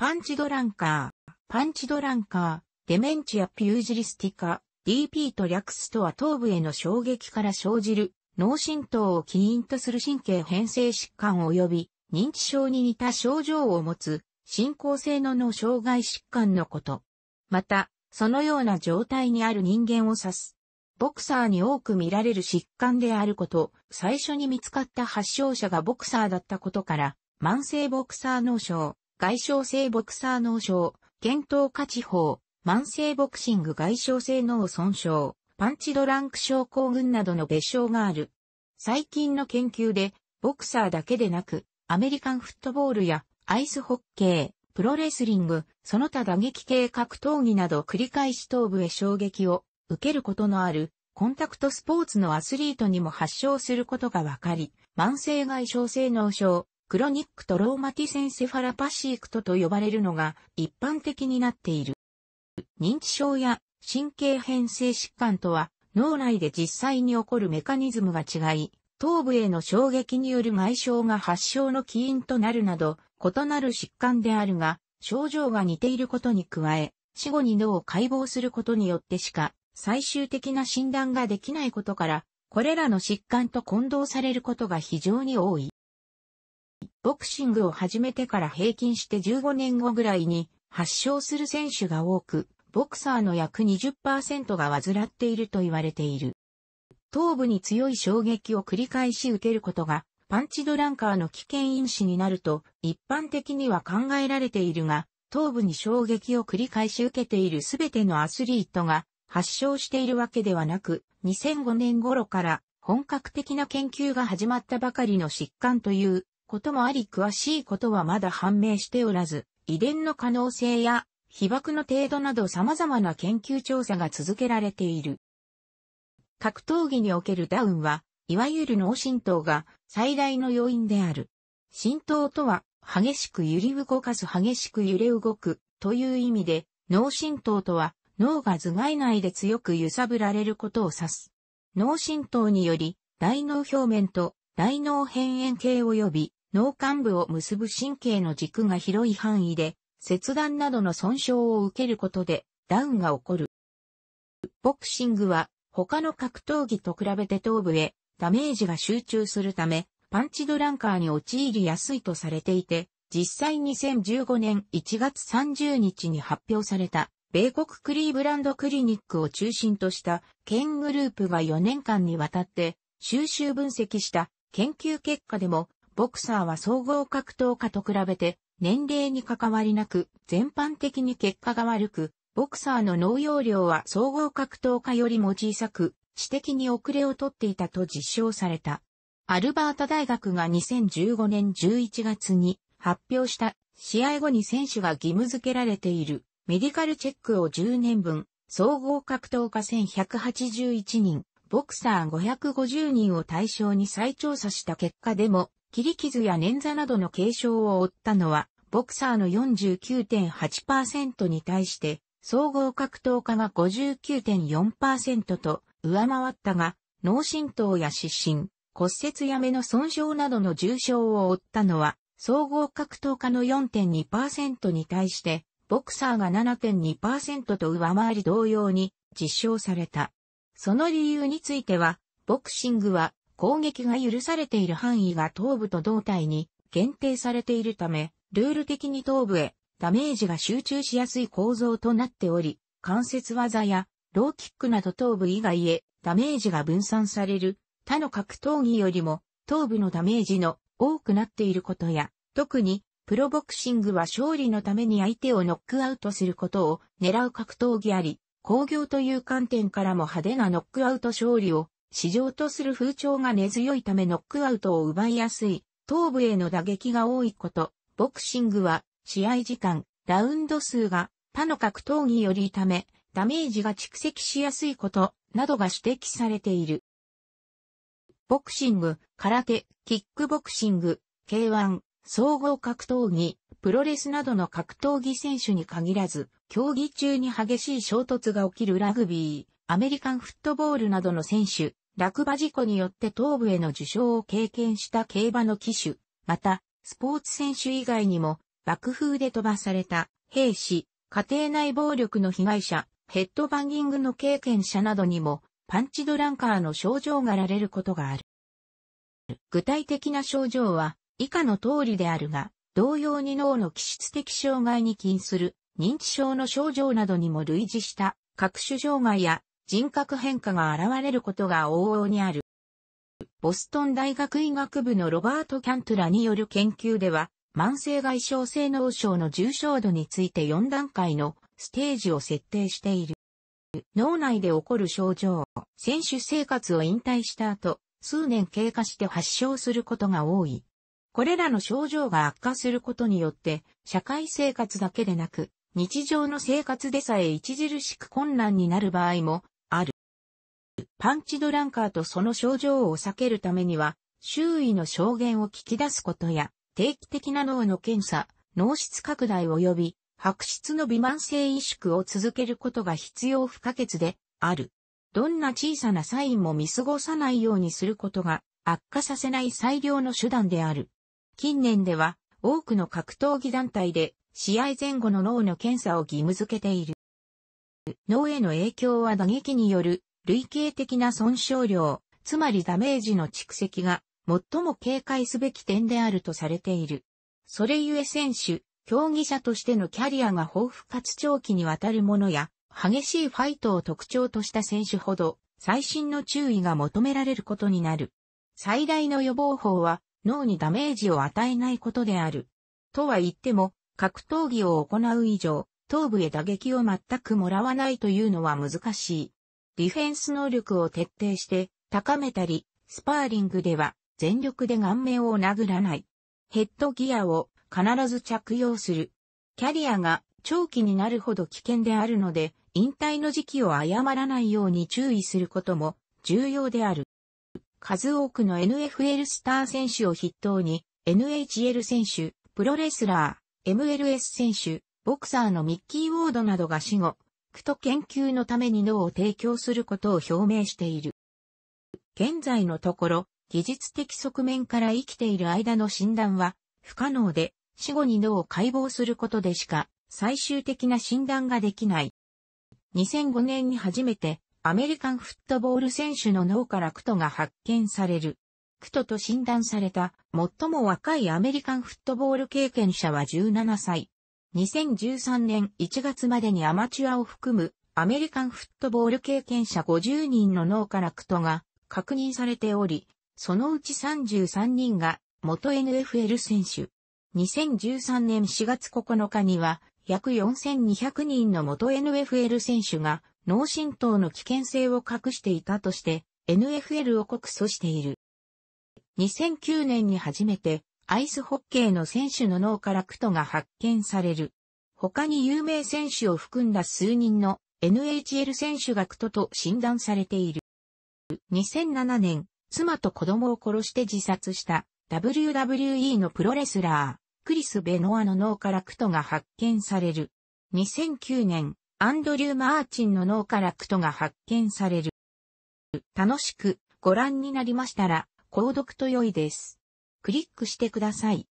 パンチドランカー、パンチドランカー、デメンチア・ピュージリスティカ、DP と略すとは頭部への衝撃から生じる脳震盪を起因とする神経変性疾患及び認知症に似た症状を持つ進行性の脳障害疾患のこと。また、そのような状態にある人間を指す。ボクサーに多く見られる疾患であること、最初に見つかった発症者がボクサーだったことから、慢性ボクサー脳症外傷性ボクサー脳症、検討価値法、慢性ボクシング外傷性脳損傷、パンチドランク症候群などの別称がある。最近の研究で、ボクサーだけでなく、アメリカンフットボールやアイスホッケー、プロレスリング、その他打撃系格闘技など繰り返し頭部へ衝撃を受けることのあるコンタクトスポーツのアスリートにも発症することが分かり、慢性外傷性脳症、クロニックとローマティセンセファラパシークトと呼ばれるのが一般的になっている。認知症や神経変性疾患とは脳内で実際に起こるメカニズムが違い、頭部への衝撃による外傷が発症の起因となるなど、異なる疾患であるが、症状が似ていることに加え、死後に脳を解剖することによってしか、最終的な診断ができないことから、これらの疾患と混同されることが非常に多い。ボクシングを始めてから平均して15年後ぐらいに発症する選手が多く、ボクサーの約20%が患っていると言われている。頭部に強い衝撃を繰り返し受けることが、パンチドランカーの危険因子になると一般的には考えられているが、頭部に衝撃を繰り返し受けているすべてのアスリートが発症しているわけではなく、2005年頃から本格的な研究が始まったばかりの疾患ということもあり詳しいことはまだ判明しておらず、遺伝の可能性や被爆の程度など様々な研究調査が続けられている。格闘技におけるダウンは、いわゆる脳震盪が最大の要因である。震盪とは、激しく揺り動かす激しく揺れ動くという意味で、脳震盪とは脳が頭蓋内で強く揺さぶられることを指す。脳震盪により大脳表面と大脳辺縁系及び脳幹部を結ぶ神経の軸が広い範囲で、切断などの損傷を受けることで、ダウンが起こる。ボクシングは、他の格闘技と比べて頭部へダメージが集中するため、パンチドランカーに陥りやすいとされていて、実際2015年1月30日に発表された、米国クリーブランドクリニックを中心とした県グループが4年間にわたって収集分析した研究結果でもボクサーは総合格闘家と比べて、年齢に関わりなく、全般的に結果が悪く、ボクサーの農用量は総合格闘家よりも小さく、知的に遅れをとっていたと実証された。アルバータ大学が2015年11月に発表した試合後に選手が義務付けられているメディカルチェックを10年分、総合格闘家1181人、ボクサー550人を対象に再調査した結果でも切り傷や捻挫などの軽傷を負ったのは、ボクサーの49.8%に対して、総合格闘家が59.4%と上回ったが、脳震盪や失神、骨折や目の損傷などの重傷を負ったのは、総合格闘家の4.2%に対して、ボクサーが7.2%と上回り同様に実証された。その理由については、ボクシングは攻撃が許されている範囲が頭部と胴体に限定されているため、ルール的に頭部へダメージが集中しやすい構造となっており、関節技やローキックなど頭部以外へダメージが分散される他の格闘技よりも頭部のダメージの多くなっていることや、特にプロボクシングは勝利のために相手をノックアウトすることを狙う格闘技あり、工業という観点からも派手なノックアウト勝利を市場とする風潮が根強いためノックアウトを奪いやすい、頭部への打撃が多いこと、ボクシングは試合時間、ラウンド数が他の格闘技よりため、ダメージが蓄積しやすいこと、などが指摘されている。ボクシング、空手、キックボクシング、K1、総合格闘技、プロレスなどの格闘技選手に限らず、競技中に激しい衝突が起きるラグビー、アメリカンフットボールなどの選手、落馬事故によって頭部への受傷を経験した競馬の騎手、また、スポーツ選手以外にも、爆風で飛ばされた、兵士、家庭内暴力の被害者、ヘッドバンギングの経験者などにも、パンチドランカーの症状がられることがある。具体的な症状は、以下の通りであるが、同様に脳の気質的障害に起因する認知症の症状などにも類似した各種障害や人格変化が現れることが往々にある。ボストン大学医学部のロバート・キャントラによる研究では、慢性外傷性脳症の重症度について4段階のステージを設定している。脳内で起こる症状、選手生活を引退した後、数年経過して発症することが多い。これらの症状が悪化することによって、社会生活だけでなく、日常の生活でさえ著しく困難になる場合もパンチドランカーとその症状を避けるためには、周囲の証言を聞き出すことや、定期的な脳の検査、脳質拡大及び白質の微慢性萎縮を続けることが必要不可欠である。どんな小さなサインも見過ごさないようにすることが悪化させない最良の手段である。近年では多くの格闘技団体で試合前後の脳の検査を義務付けている。脳への影響は打撃による累計的な損傷量、つまりダメージの蓄積が最も警戒すべき点であるとされている。それゆえ選手、競技者としてのキャリアが豊富かつ長期にわたるものや、激しいファイトを特徴とした選手ほど、最新の注意が求められることになる。最大の予防法は、脳にダメージを与えないことである。とは言っても、格闘技を行う以上、頭部へ打撃を全くもらわないというのは難しい。ディフェンス能力を徹底して高めたり、スパーリングでは全力で顔面を殴らない。ヘッドギアを必ず着用する。キャリアが長期になるほど危険であるので、引退の時期を誤らないように注意することも重要である。数多くの NFL スター選手を筆頭に、NHL 選手、プロレスラー、MLS 選手、ボクサーのミッキー・ウォードなどが死後、クと研究のために脳を提供することを表明している。現在のところ、技術的側面から生きている間の診断は不可能で、死後に脳を解剖することでしか最終的な診断ができない。2005年に初めてアメリカンフットボール選手の脳からクトが発見される。クトと診断された最も若いアメリカンフットボール経験者は17歳。2013年1月までにアマチュアを含むアメリカンフットボール経験者50人の脳からクトが確認されており、そのうち33人が元 NFL 選手。2013年4月9日には約4200人の元 NFL 選手が脳震盪の危険性を隠していたとして NFL を告訴している。2009年に初めてアイスホッケーの選手の脳からクトが発見される。他に有名選手を含んだ数人の NHL 選手がクトと診断されている。2007年、妻と子供を殺して自殺した WWE のプロレスラー、クリス・ベノアの脳からクトが発見される。2009年、アンドリュー・マーチンの脳からクトが発見される。楽しくご覧になりましたら、購読と良いです。クリックしてください。